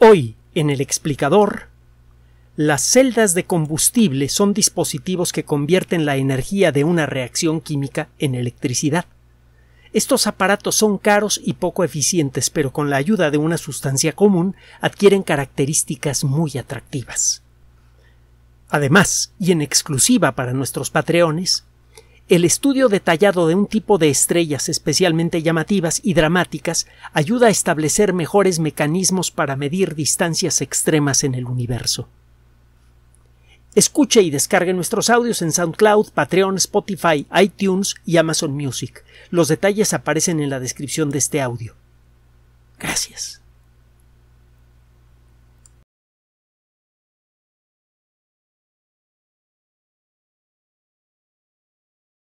Hoy, en el explicador, las celdas de combustible son dispositivos que convierten la energía de una reacción química en electricidad. Estos aparatos son caros y poco eficientes, pero con la ayuda de una sustancia común adquieren características muy atractivas. Además, y en exclusiva para nuestros patreones, el estudio detallado de un tipo de estrellas especialmente llamativas y dramáticas ayuda a establecer mejores mecanismos para medir distancias extremas en el universo. Escuche y descargue nuestros audios en SoundCloud, Patreon, Spotify, iTunes y Amazon Music. Los detalles aparecen en la descripción de este audio. Gracias.